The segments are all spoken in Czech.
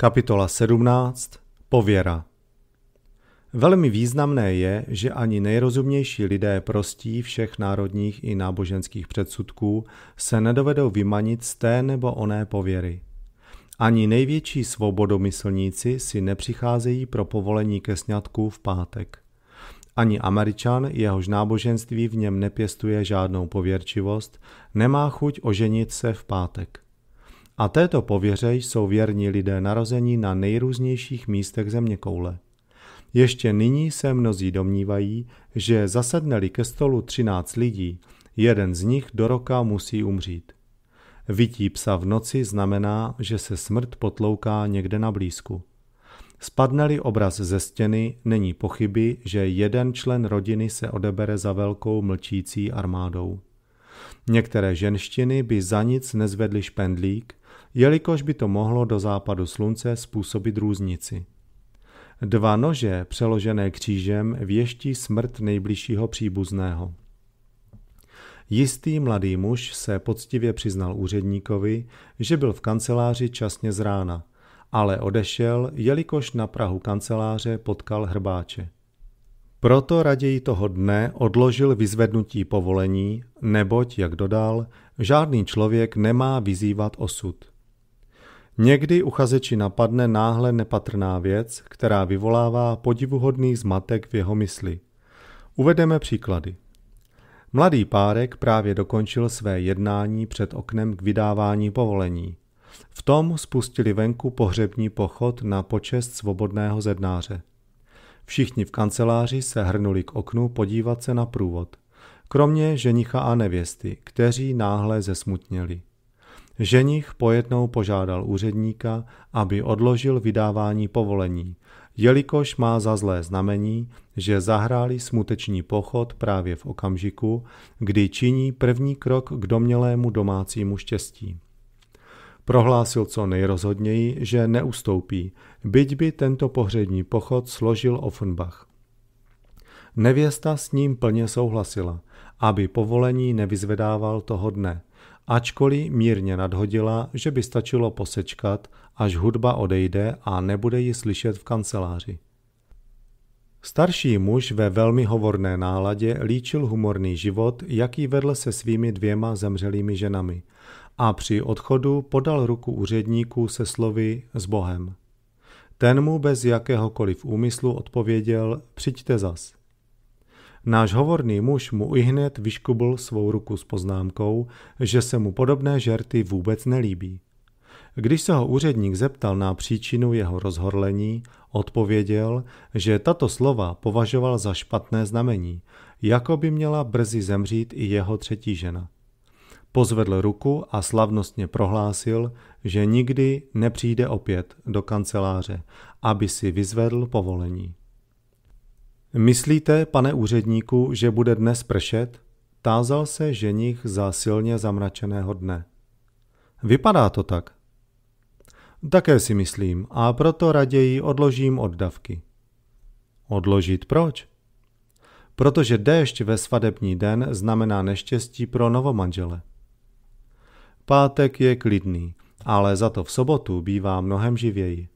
Kapitola 17. Pověra Velmi významné je, že ani nejrozumější lidé prostí všech národních i náboženských předsudků se nedovedou vymanit z té nebo oné pověry. Ani největší svobodomyslníci si nepřicházejí pro povolení ke sňatku v pátek. Ani američan, jehož náboženství v něm nepěstuje žádnou pověrčivost, nemá chuť oženit se v pátek. A této pověře jsou věrní lidé narození na nejrůznějších místech země koule. Ještě nyní se mnozí domnívají, že zasedneli ke stolu 13 lidí, jeden z nich do roka musí umřít. Vytí psa v noci znamená, že se smrt potlouká někde na blízku. Spadneli obraz ze stěny, není pochyby, že jeden člen rodiny se odebere za velkou mlčící armádou. Některé ženštiny by za nic nezvedly špendlík, jelikož by to mohlo do západu slunce způsobit různici. Dva nože přeložené křížem věští smrt nejbližšího příbuzného. Jistý mladý muž se poctivě přiznal úředníkovi, že byl v kanceláři časně z rána, ale odešel, jelikož na Prahu kanceláře potkal hrbáče. Proto raději toho dne odložil vyzvednutí povolení, neboť, jak dodal, žádný člověk nemá vyzývat osud. Někdy uchazeči napadne náhle nepatrná věc, která vyvolává podivuhodný zmatek v jeho mysli. Uvedeme příklady. Mladý párek právě dokončil své jednání před oknem k vydávání povolení. V tom spustili venku pohřební pochod na počest svobodného zednáře. Všichni v kanceláři se hrnuli k oknu podívat se na průvod. Kromě ženicha a nevěsty, kteří náhle zesmutněli. Ženich pojednou požádal úředníka, aby odložil vydávání povolení, jelikož má za zlé znamení, že zahráli smuteční pochod právě v okamžiku, kdy činí první krok k domělému domácímu štěstí. Prohlásil co nejrozhodněji, že neustoupí, byť by tento pohřební pochod složil Offenbach. Nevěsta s ním plně souhlasila, aby povolení nevyzvedával toho dne, ačkoliv mírně nadhodila, že by stačilo posečkat, až hudba odejde a nebude ji slyšet v kanceláři. Starší muž ve velmi hovorné náladě líčil humorný život, jaký vedl se svými dvěma zemřelými ženami a při odchodu podal ruku úředníku se slovy s Bohem. Ten mu bez jakéhokoliv úmyslu odpověděl, přijďte zas. Náš hovorný muž mu hned vyškubl svou ruku s poznámkou, že se mu podobné žerty vůbec nelíbí. Když se ho úředník zeptal na příčinu jeho rozhorlení, odpověděl, že tato slova považoval za špatné znamení, jako by měla brzy zemřít i jeho třetí žena pozvedl ruku a slavnostně prohlásil, že nikdy nepřijde opět do kanceláře, aby si vyzvedl povolení. Myslíte, pane úředníku, že bude dnes pršet? Tázal se ženich za silně zamračeného dne. Vypadá to tak. Také si myslím a proto raději odložím oddavky. Odložit proč? Protože déšť ve svadební den znamená neštěstí pro novomanžele. Pátek je klidný, ale za to v sobotu bývá mnohem živěji.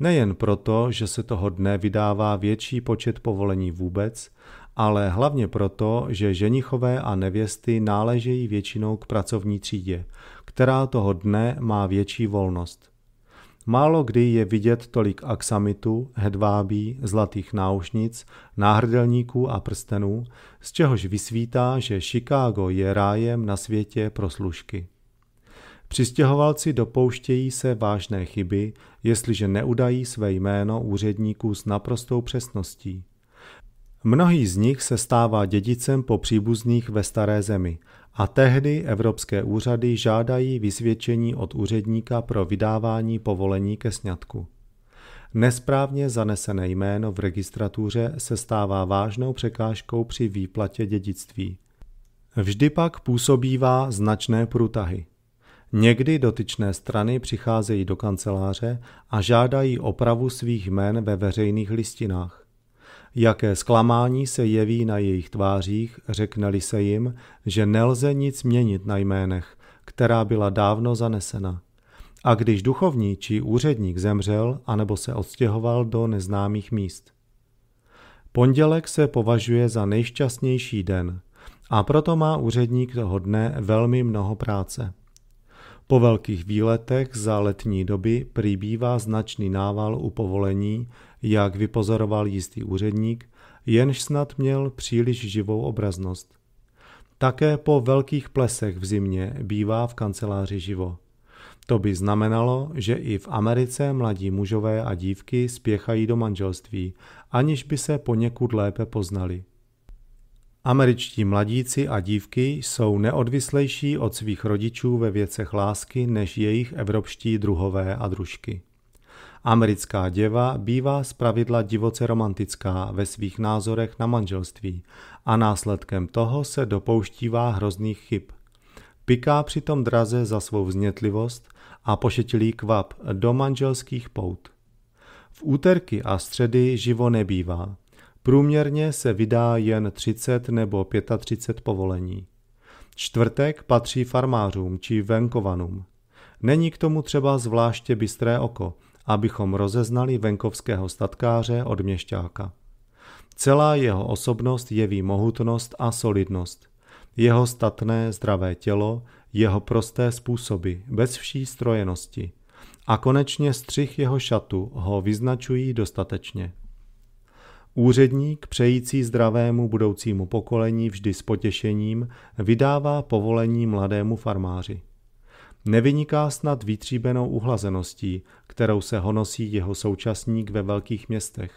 Nejen proto, že se toho dne vydává větší počet povolení vůbec, ale hlavně proto, že ženichové a nevěsty náležejí většinou k pracovní třídě, která toho dne má větší volnost. Málo kdy je vidět tolik aksamitu, hedvábí, zlatých náušnic, náhrdelníků a prstenů, z čehož vysvítá, že Chicago je rájem na světě pro služky. Přistěhovalci dopouštějí se vážné chyby, jestliže neudají své jméno úředníků s naprostou přesností. Mnohý z nich se stává dědicem po příbuzných ve staré zemi a tehdy evropské úřady žádají vysvědčení od úředníka pro vydávání povolení ke sňatku. Nesprávně zanesené jméno v registratuře se stává vážnou překážkou při výplatě dědictví. Vždy pak působívá značné průtahy. Někdy dotyčné strany přicházejí do kanceláře a žádají opravu svých jmen ve veřejných listinách. Jaké zklamání se jeví na jejich tvářích, řekneli se jim, že nelze nic měnit na jménech, která byla dávno zanesena. A když duchovní či úředník zemřel anebo se odstěhoval do neznámých míst. Pondělek se považuje za nejšťastnější den a proto má úředník toho dne velmi mnoho práce. Po velkých výletech za letní doby přibývá značný nával u povolení, jak vypozoroval jistý úředník, jenž snad měl příliš živou obraznost. Také po velkých plesech v zimě bývá v kanceláři živo. To by znamenalo, že i v Americe mladí mužové a dívky spěchají do manželství, aniž by se poněkud lépe poznali. Američtí mladíci a dívky jsou neodvislejší od svých rodičů ve věcech lásky než jejich evropští druhové a družky. Americká děva bývá zpravidla divoce romantická ve svých názorech na manželství a následkem toho se dopouštívá hrozných chyb. Piká přitom draze za svou vznětlivost a pošetilý kvap do manželských pout. V úterky a středy živo nebývá – Průměrně se vydá jen 30 nebo 35 povolení. Čtvrtek patří farmářům či venkovanům. Není k tomu třeba zvláště bystré oko, abychom rozeznali venkovského statkáře od měšťáka. Celá jeho osobnost jeví mohutnost a solidnost. Jeho statné zdravé tělo, jeho prosté způsoby, bez vší strojenosti. A konečně střih jeho šatu ho vyznačují dostatečně. Úředník, přející zdravému budoucímu pokolení vždy s potěšením, vydává povolení mladému farmáři. Nevyniká snad vytříbenou uhlazeností, kterou se honosí jeho současník ve velkých městech,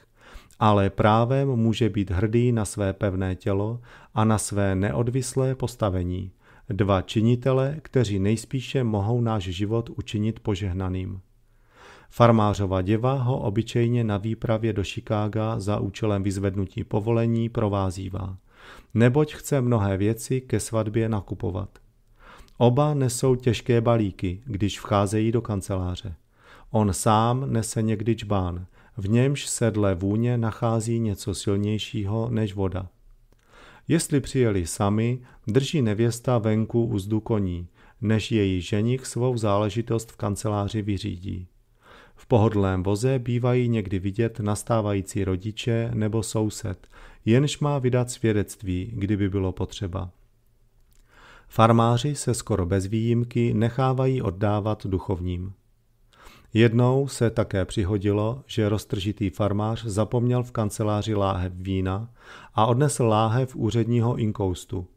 ale právem může být hrdý na své pevné tělo a na své neodvislé postavení. Dva činitele, kteří nejspíše mohou náš život učinit požehnaným. Farmářova děva ho obyčejně na výpravě do Chicaga za účelem vyzvednutí povolení provázívá, neboť chce mnohé věci ke svatbě nakupovat. Oba nesou těžké balíky, když vcházejí do kanceláře. On sám nese někdy čbán, v němž se dle vůně nachází něco silnějšího než voda. Jestli přijeli sami, drží nevěsta venku uzdu koní, než její ženich svou záležitost v kanceláři vyřídí. V pohodlném voze bývají někdy vidět nastávající rodiče nebo soused, jenž má vydat svědectví, kdyby bylo potřeba. Farmáři se skoro bez výjimky nechávají oddávat duchovním. Jednou se také přihodilo, že roztržitý farmář zapomněl v kanceláři láhev vína a odnesl láhev úředního inkoustu.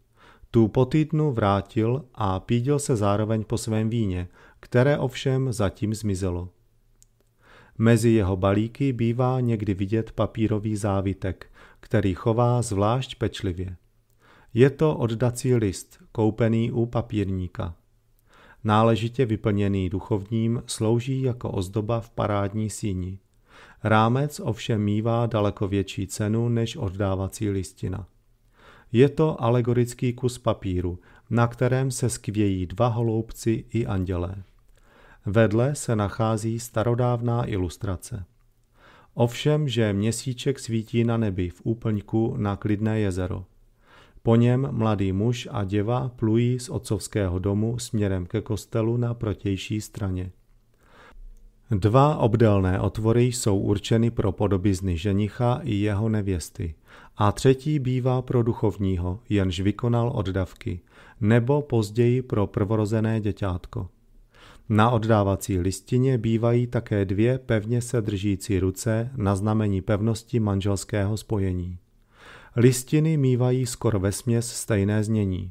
Tu po týdnu vrátil a pídil se zároveň po svém víně, které ovšem zatím zmizelo. Mezi jeho balíky bývá někdy vidět papírový závitek, který chová zvlášť pečlivě. Je to oddací list, koupený u papírníka. Náležitě vyplněný duchovním slouží jako ozdoba v parádní síni. Rámec ovšem mívá daleko větší cenu než oddávací listina. Je to alegorický kus papíru, na kterém se skvějí dva holoubci i andělé. Vedle se nachází starodávná ilustrace. Ovšem, že měsíček svítí na nebi v úplňku na klidné jezero. Po něm mladý muž a děva plují z otcovského domu směrem ke kostelu na protější straně. Dva obdélné otvory jsou určeny pro podobizny ženicha i jeho nevěsty a třetí bývá pro duchovního, jenž vykonal oddavky, nebo později pro prvorozené děťátko. Na oddávací listině bývají také dvě pevně se držící ruce na znamení pevnosti manželského spojení. Listiny mývají skoro směs stejné znění.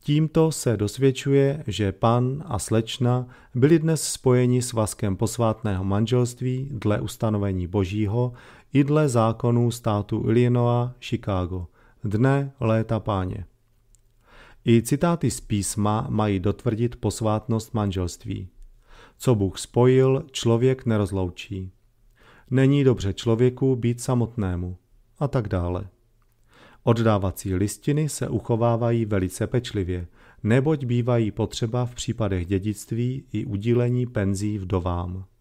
Tímto se dosvědčuje, že pan a slečna byli dnes spojeni s vazkem posvátného manželství dle ustanovení božího i dle zákonů státu Illinois, Chicago, dne léta páně. I citáty z písma mají dotvrdit posvátnost manželství. Co Bůh spojil, člověk nerozloučí. Není dobře člověku být samotnému. A tak dále. Oddávací listiny se uchovávají velice pečlivě, neboť bývají potřeba v případech dědictví i udílení penzí vdovám.